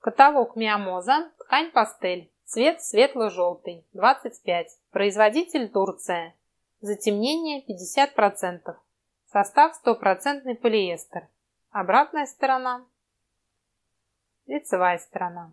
Каталог Миамоза, ткань пастель, цвет светло-желтый, 25, производитель Турция, затемнение 50%, состав 100% полиэстер, обратная сторона, лицевая сторона.